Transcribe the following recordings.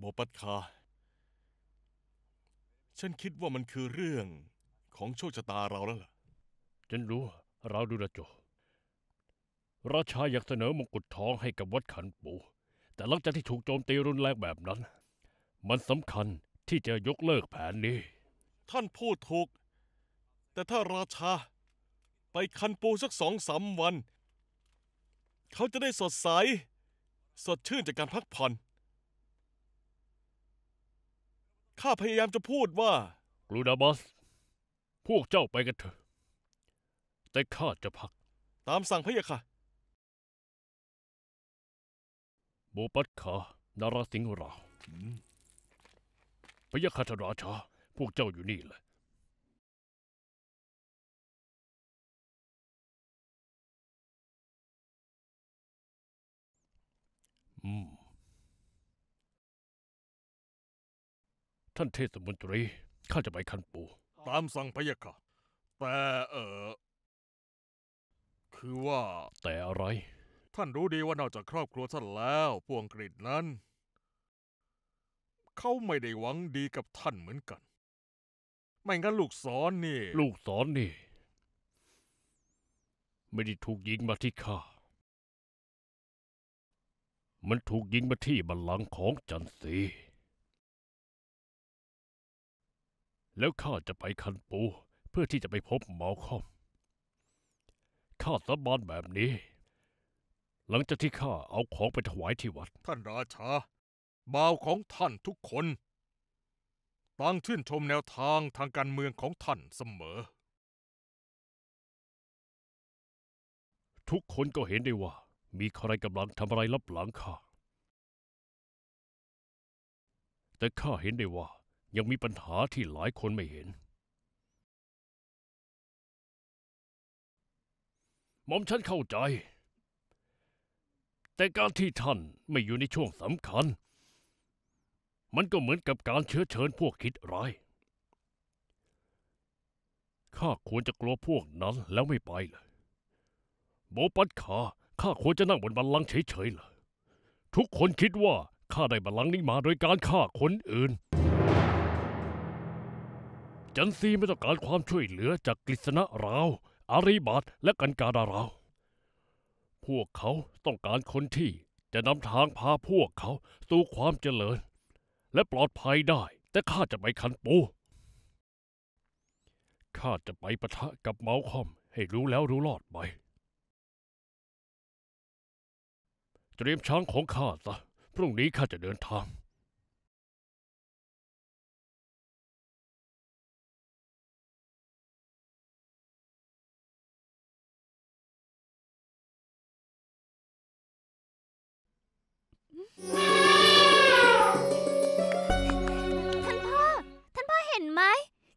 โบปัตคา ฉันคิดว่ามันคือเรื่องของโชคชะตาเราแล้วล่ะ ฉันรู้ เราดูนะโจราชาอยากเสนอมงกุฎทองให้กับวัดขันปู แต่หลังจากที่ถูกโจมตีรุนแรงแบบนั้น มันสำคัญที่จะยกเลิกแผนนี้ ท่านพูดถูก แต่ถ้าราชาไปคันปูสักสองสามวัน เขาจะได้สดใส สดชื่นจากการพักผ่อนข้าพยายามจะพูดว่า กลูดาบอส พวกเจ้าไปกันเถอะ แต่ข้าจะพัก ตามสั่งพะยะค่ะบูปัตขานาราสิงห์ราพะยะคาทราชา พวกเจ้าอยู่นี่แหละอืมท่านเทศมนตรีข้าจะไปคันปูตามสั่งพะยะค่ะแต่เออ คือว่า แต่อะไร ท่านรู้ดีว่านอกจากครอบครัวท่านแล้วพวงกฤษนั้น เขาไม่ได้หวังดีกับท่านเหมือนกันไม่งั้น ลูกศรนนี่ ลูกศรนนี่ ไม่ได้ถูกยิงมาที่ข้า มันถูกยิงมาที่บัลลังก์ของจันทรีแล้วข้าจะไปคันปูเพื่อที่จะไปพบหมอคอม ข้าสาบานแบบนี้ หลังจากที่ข้า เอาของไปถวายที่วัด ท่านราชาบ่าวของท่านทุกคน ต่างชื่นชมแนวทางทางการเมืองของท่านเสมอ ทุกคนก็เห็นได้ว่า มีใครกำลังทำอะไรลับหลังข้าแต่ข้าเห็นได้ว่ายังมีปัญหาที่หลายคนไม่เห็น หม่อมฉันเข้าใจ แต่การที่ท่านไม่อยู่ในช่วงสำคัญ มันก็เหมือนกับการเชื้อเชิญพวกคิดร้าย ข้าควรจะกลัวพวกนั้นแล้วไม่ไปเลยโบปัดขา ข้าควรจะนั่งบนบัลลังก์เฉยๆเลย ทุกคนคิดว่าข้าได้บัลลังก์นี้มาโดยการฆ่าคนอื่นจันซีไม่ต้องการความช่วยเหลือจากกฤษณะเราอารีบาทและกันการาเราพวกเขาต้องการคนที่จะนำทางพาพวกเขาสู่ความเจริญ และปลอดภัยได้แต่ข้าจะไปคันปูข้าจะไปประทะกับเมาคอมให้รู้แล้วรู้รอดไปเตรียมช้างของข้าซะพรุ่งนี้ข้าจะเดินทางท่านพ่อ ท่านพ่อเห็นไหม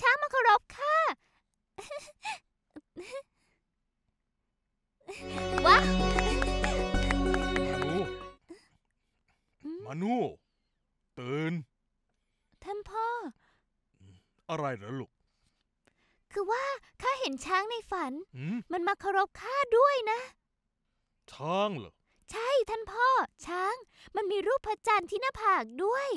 ช้างมาเคารพค่ะว้านูมานูตื่นท่านพ่อ อะไรเหรอลูกคือว่าข้าเห็นช้างในฝัน มันมาเคารพข้าด้วยนะ ช้างเหรอใช่ท่านพ่อช้าง มันมีรูปพระจันทร์ที่หน้าผากด้วย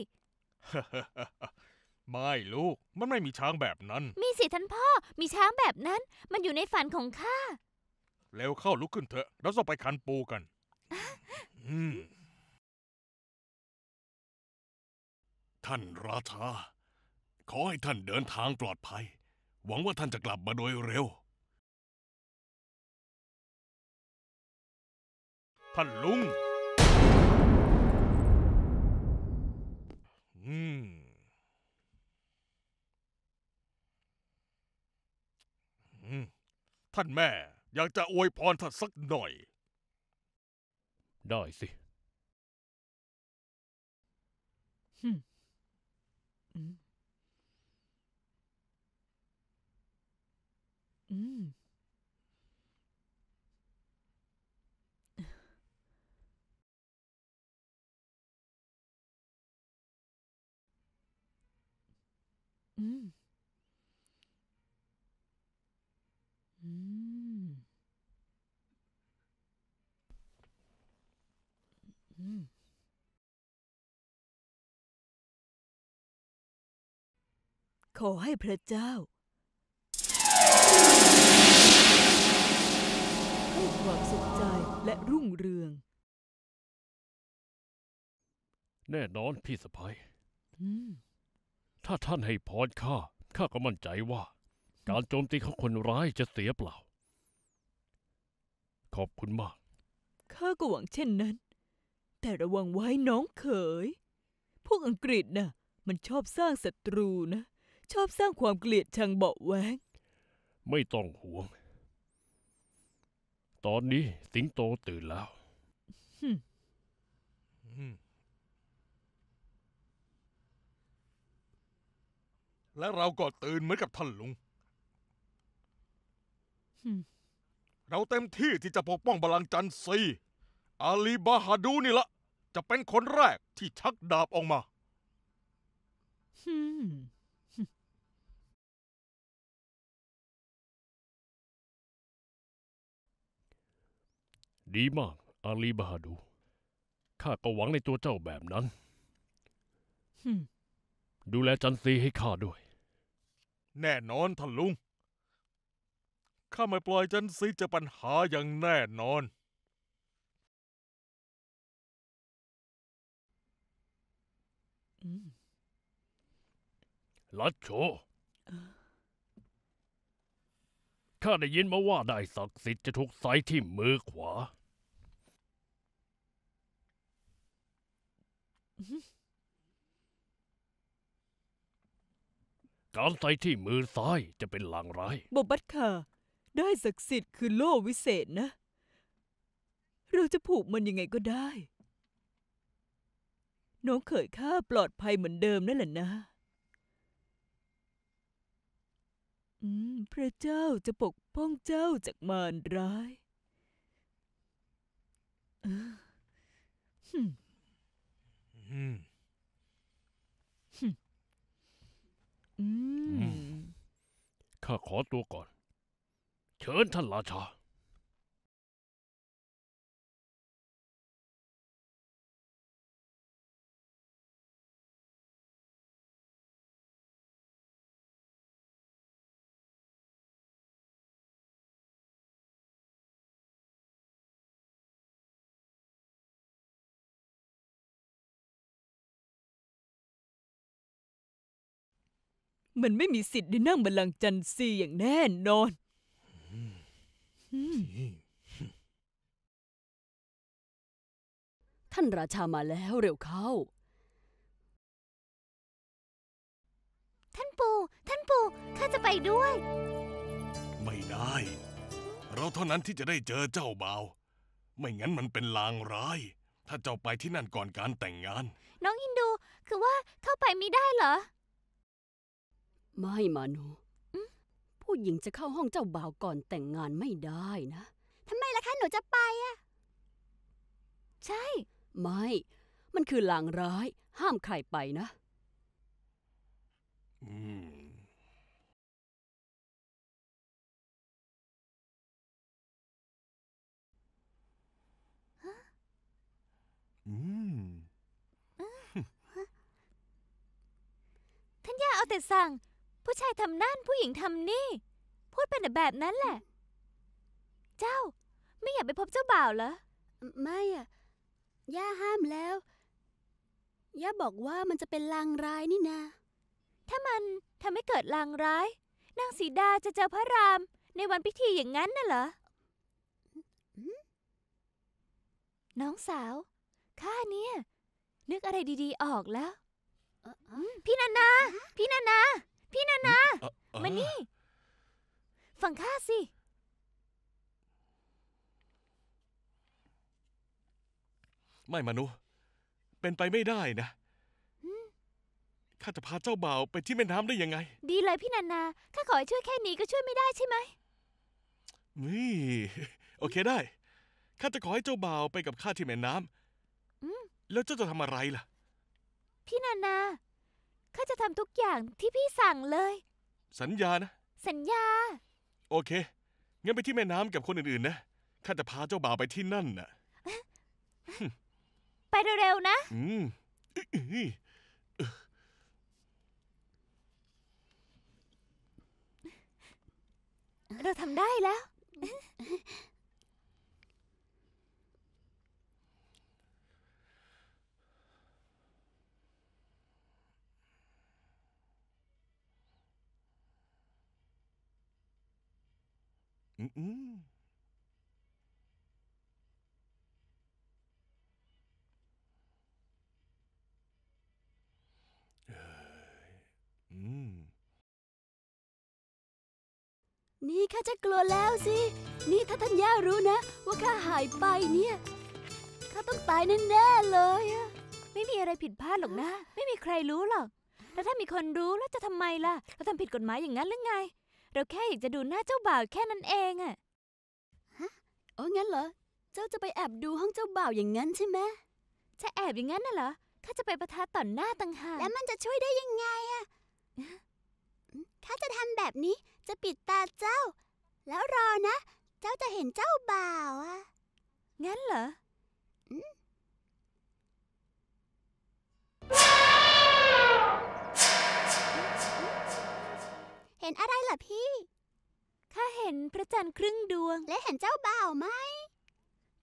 ไม่ลูกมันไม่มีช้างแบบนั้น มีสิท่านพ่อมีช้างแบบนั้น มันอยู่ในฝันของข้าแล้วเข้าลุกขึ้นเถอะแล้วจะไปคันปูกัน ท่านราชาขอให้ท่านเดินทางปลอดภัย หวังว่าท่านจะกลับมาโดยเร็วท่านลุงอืม ท่านแม่ อยากจะอวยพรท่านสักหน่อย ได้สิ อืมอืม อืม ขอให้พระเจ้าให้ความสุขใจและรุ่งเรือง แน่นอนพี่สะพ้ายอืมถ้าท่านให้พรข้าข้าก็มั่นใจว่า การโจมตีของคนร้ายจะเสียเปล่า ขอบคุณมาก ข้าก็หวังเช่นนั้น แต่ระวังไว้น้องเขย พวกอังกฤษนะ่ะ มันชอบสร้างศัตรูนะ ชอบสร้างความเกลียดชังเบาแวง ไม่ต้องห่วง ตอนนี้สิงโตตื่นแล้วและเราก็ตื่นเหมือนกับท่านลุง เราเต็มที่ที่จะปกป้องบาลังจันทร์ซีอาลีบาฮาดูนี่ละจะเป็นคนแรกที่ชักดาบออกมา ดีมากอาลีบาฮาดู ข้าก็หวังในตัวเจ้าแบบนั้น ดูแลจันทรีให้ข้าด้วยแน่นอนท่านลุง ข้าไม่ปล่อยจันซีจะปัญหาอย่างแน่นอนลัดโช ข้าได้ยินมาว่าได้ศักดิ์สิทธิ์จะถูกใส่ที่มือขวาการใส่ที่มือซ้ายจะเป็นลางร้าย บบัตค่ะ ได้ศักดิ์สิทธิ์คือโล่วิเศษนะ เราจะผูกมันยังไงก็ได้ น้องเขยข้าปลอดภัยเหมือนเดิมนั่นแหละนะ อืม พระเจ้าจะปกป้องเจ้าจากมารร้าย อืมข้าขอตัวก่อนเชิญท่านราชามันไม่มีสิทธิ์ได้นั่งบัลลังก์จันซีอย่างแน่นอน ท่านราชามาแล้วเร็วเข้า ท่านปู่ ท่านปู่ ข้าจะไปด้วย ไม่ได้ เราเท่านั้นที่จะได้เจอเจ้าบ่าว ไม่งั้นมันเป็นลางร้าย ถ้าเจ้าไปที่นั่นก่อนการแต่งงาน น้องอินดู คือว่าเข้าไปไม่ได้เหรอไม่มานูผู้หญิงจะเข้าห้องเจ้าบ่าวก่อนแต่งงานไม่ได้นะทำไมล่ะคะหนูจะไปอะใช่ ไม่ มันคือลางร้าย ห้ามใครไปนะอืมอืมท่านย่าเอาแต่สั่งผู้ชายทำนั่นผู้หญิงทำนี่ พูดเป็นแบบนั้นแหละ เจ้าไม่อยากไปพบเจ้าบ่าวเหรอ ไม่อะย่าห้ามแล้วย่าบอกว่ามันจะเป็นลางร้ายนี่นาถ้ามันทำให้เกิดลางร้ายนางสีดาจะเจอพระรามในวันพิธีอย่างนั้นน่ะเหรอน้องสาวข้าเนี่ยนึกอะไรดีๆออกแล้วพี่นานาพี่นานาพี่นานามานี่ ฟังข้าสิ ไม่มนุเป็นไปไม่ได้นะข้าจะพาเจ้าบ่าวไปที่แม่น้ำได้ยังไง ดีเลยพี่นานาข้าขอให้ช่วยแค่นี้ก็ช่วยไม่ได้ใช่ไหมนี่โอเคได้ ข้าจะขอให้เจ้าบ่าวไปกับข้าที่แม่น้ำแล้วเจ้าจะทำอะไรล่ะ พี่นานาข้าจะทำทุกอย่างที่พี่สั่งเลย สัญญานะ สัญญา โอเค งั้นไปที่แม่น้ำกับคนอื่นๆนะ ข้าจะพาเจ้าบ่าวไปที่นั่นน่ะ ไปเร็วๆนะ เราทำได้แล้วนี่ข้าจะกลัวแล้วสิ นี่ถ้าท่านย่ารู้นะ ว่าข้าหายไปเนี่ย ข้าต้องตายแน่ๆเลยไม่มีอะไรผิดพลาดหรอกนะ ไม่มีใครรู้หรอก แล้วถ้ามีคนรู้ แล้วจะทำไมล่ะ เราทำผิดกฎหมายอย่างนั้นหรือไงเราแค่อยากจะดูหน้าเจ้าบ่าวแค่นั้นเองอะฮะ โอ้งั้นเหรอ เจ้าจะไปแอบดูห้องเจ้าบ่าวอย่างนั้นใช่ไหมจะแอบอย่างนั้นน่ะเหรอข้าจะไปประทะต่อหน้าต่างหากแล้วมันจะช่วยได้ยังไงอะข้าจะทำแบบนี้ จะปิดตาเจ้า แล้วรอนะ เจ้าจะเห็นเจ้าบ่าวอะงั้นเหรออเห็นอะไรล่ะพี่ ข้าเห็นพระจันทร์ครึ่งดวง และเห็นเจ้าบ่าวไหม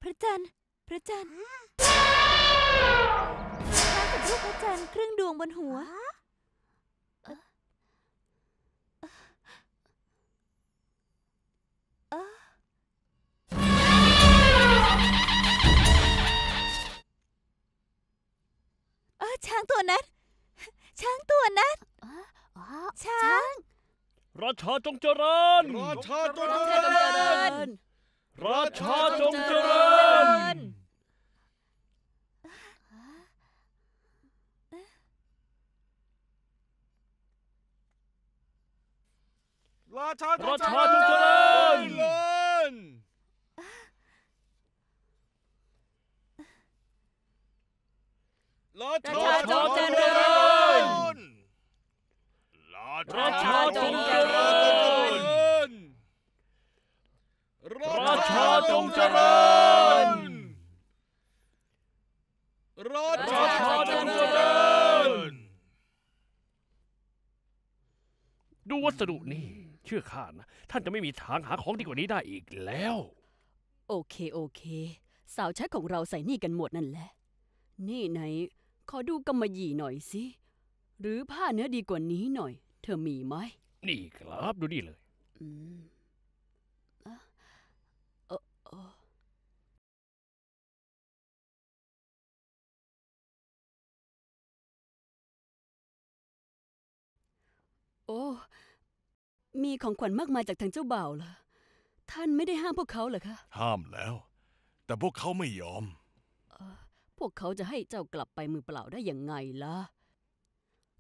พระจันทร์ พระจันทร์ข้าเห็นรูปพระจันทร์ครึ่งดวงบนหัวอช้างตัวนั้นช้างตัวนั้นช้างราชาจงเจริญราชาจงเจริญราชาจงเจริญราชาจงเจริญราชาชื่อข้านะท่านจะไม่มีทางหาของดีกว่านี้ได้อีกแล้ว โอเคโอเค สาวใช้ของเราใส่นี่กันหมดนั่นแหละ นี่ไหน ขอดูกำมะหยี่หน่อยสิหรือผ้าเนื้อดีกว่านี้หน่อย เธอมีไหมนี่ครับดูนี่เลย อืมออออโอ้มีของขวัญมากมายจากทางเจ้าบ่าวเหรอท่านไม่ได้ห้ามพวกเขาเหรอคะ ห้ามแล้ว แต่พวกเขาไม่ยอม พวกเขาจะให้เจ้ากลับไปมือเปล่าได้ยังไงล่ะ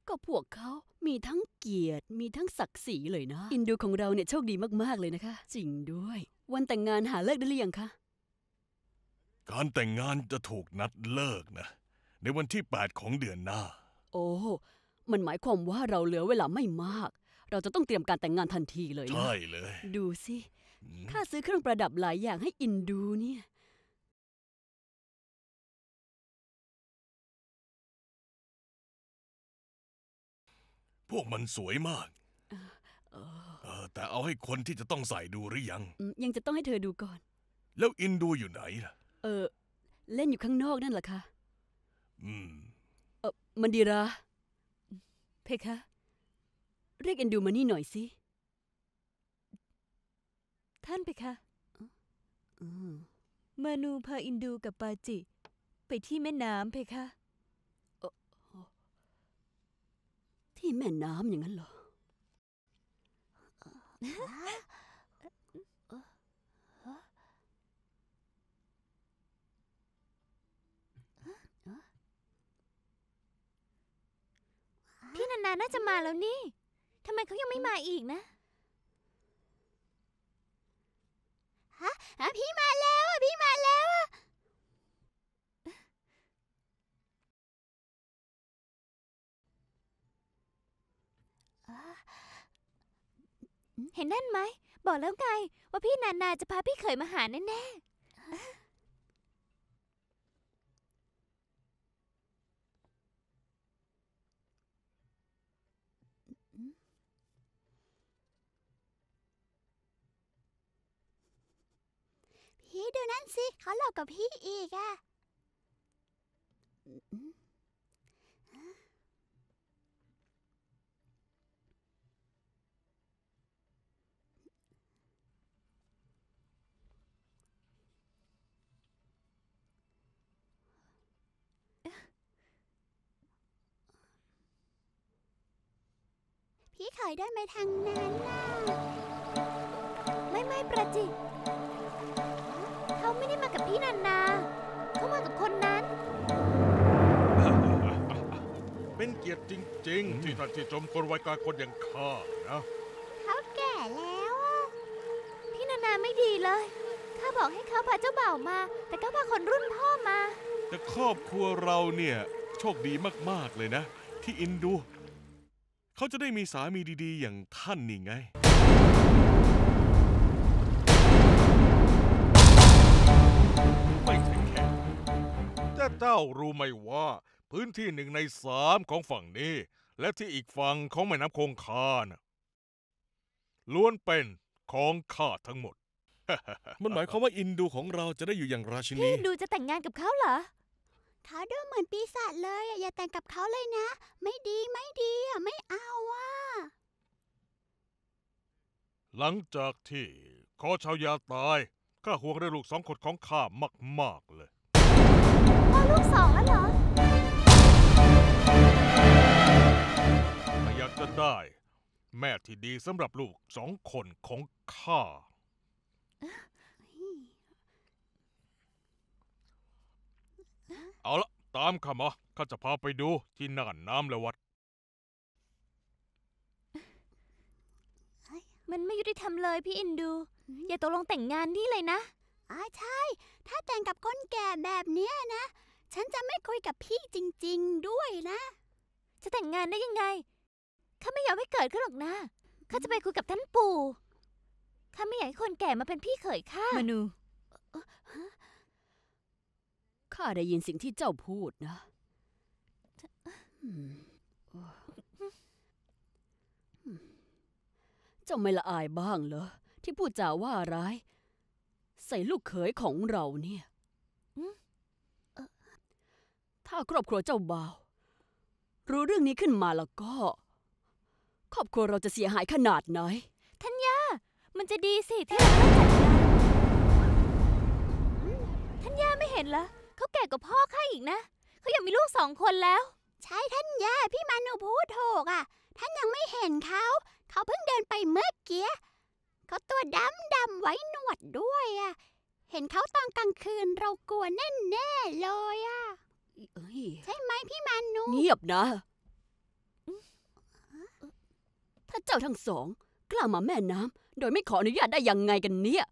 ก็พวกเขามีทั้งเกียรติ มีทั้งศักดิ์ศรีเลยนะ อินดูของเราเนี่ยโชคดีมากๆเลยนะคะ จริงด้วย วันแต่งงานหาเลิกได้หรือยังคะ การแต่งงานจะถูกนัดเลิกนะ ในวันที่ 8 ของเดือนหน้า โอ้ มันหมายความว่าเราเหลือเวลาไม่มากเราจะต้องเตรียมการแต่งงานทันทีเลย ใช่เลย ดูสิข้าซื้อเครื่องประดับหลายอย่างให้อินดูเนี่ย พวกมันสวยมากแต่เอาให้คนที่จะต้องใส่ดูหรือยัง ยังจะต้องให้เธอดูก่อน แล้วอินดูอยู่ไหนล่ะ เออ เล่นอยู่ข้างนอกนั่นแหละค่ะ อืมเออมันดีระเพคะเรียกเอ็นดูมานี่หน่อยสิ ท่านไปคะ่ะมมานูพาอินดูกับปาจิ ไปที่แม่น้ำเพคะ ที่แม่น้ำอย่างนั้นเหรอ พี่นานาน่าจะมาแล้วนี่ทำไมเขายังไม่มาอีกนะ ฮะ พี่มาแล้วอ่ะ พี่มาแล้วอ่ะ เห็นนั่นไหม บอกแล้วไงว่าพี่นานา จะพาพี่เขยมาหาแน่ๆดูนั่นสิเขาหลอกกับพี่อีกอะพี่ขอยได้ไหมทางนั้นน่ะ ไม่ไม่ประจิตพี่นันนาเขามากับคนนั้น เป็นเกียรติจริงๆ ที่ท่านที่จมคนวัยกลางคนอย่างข้านะเขาแก่แล้วพี่นานาไม่ดีเลยข้าบอกให้เขาพาเจ้าบ่าวมา แต่ก็พาคนรุ่นพ่อมา แต่ครอบครัวเราเนี่ย โชคดีมากๆเลยนะ ที่อินดู เขาจะได้มีสามีดีๆอย่างท่านนี่ไงและเจ้ารู้ไหมว่า พื้นที่หนึ่งในสามของฝั่งนี้ และที่อีกฝั่งของแม่น้ำคงคานะล้วนเป็นของข้าทั้งหมดมันหมายความว่าอินดูของเราจะได้อยู่อย่างราชินีพี่ดูจะแต่งงานกับเขาเหรอเขาดูเหมือนปีศาจเลย อย่าแต่งกับเขาเลยนะ ไม่ดีไม่ดีอะไม่เอาอ่ะหลังจากที่ขอชาวยาตายข้าห่วงเรื่องลูกสองคนของข้ามากๆเลยลูกสองแล้วเหรอถ้าอยากจะได้ แม่ที่ดีสำหรับลูกสองคนของข้า เอาละตามข้ามาข้าจะพาไปดูที่น่านน้ำและวัด มันไม่ยุติธรรมเลยพี่อินดู อย่าตกลงแต่งงานนี่เลยนะอ๋อใช่ ถ้าแต่งกับคนแก่แบบนี้นะฉันจะไม่คุยกับพี่จริงๆด้วยนะ จะแต่งงานได้ยังไงข้าไม่อยากให้เกิดขึ้นหรอกนะข้าจะไปคุยกับท่านปู่ข้าไม่อยากให้คนแก่มาเป็นพี่เขยข้ามนู ข้าได้ยินสิ่งที่เจ้าพูดนะ เจ้าไม่ละอายบ้างเหรอที่พูดจาว่าร้าย ใส่ลูกเขยของเราเนี่ยถ้าครอบครัวเจ้าบ่าวรู้เรื่องนี้ขึ้นมาแล้วก็ครอบครัวเราจะเสียหายขนาดไหนท่านย่ามันจะดีสิที่เราไม่จัดกานท่านย่าไม่เห็นเหรอเขาแก่กว่าพ่อข้าอีกนะเขายังมีลูกสองคนแล้ว ใช่ท่านย่า พี่มานุพูดถูกอ่ะท่านยังไม่เห็นเขา เขาเพิ่งเดินไปเมื่อกี้เขาตัวดำดำไว้หนวดด้วยอ่ะ เห็นเขาตอนกลางคืนเรากลัวแน่ๆเลยอ่ะเอ้ยใช่ไหมพี่มานูเงียบนะ ถ้าเจ้าทั้งสอง กล้ามาแม่น้ำโดยไม่ขออนุญาตได้ยังไงกันเนี่ย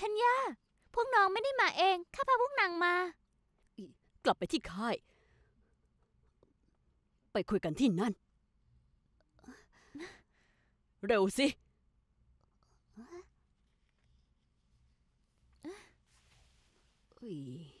ทัญญาพวกน้องไม่ได้มาเอง ข้าพาพวกนางมากลับไปที่ค่าย ไปคุยกันที่นั่น เร็วสิ喂。